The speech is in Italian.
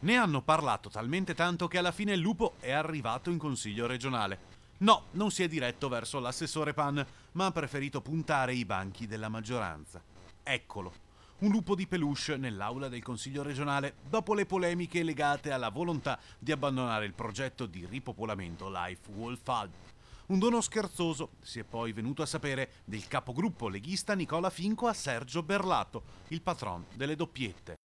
Ne hanno parlato talmente tanto che alla fine il lupo è arrivato in consiglio regionale. No, non si è diretto verso l'assessore Pan, ma ha preferito puntare i banchi della maggioranza. Eccolo, un lupo di peluche nell'aula del Consiglio regionale dopo le polemiche legate alla volontà di abbandonare il progetto di ripopolamento Life Wolf Hub. Un dono scherzoso, si è poi venuto a sapere, del capogruppo leghista Nicola Finco a Sergio Berlato, il patron delle doppiette.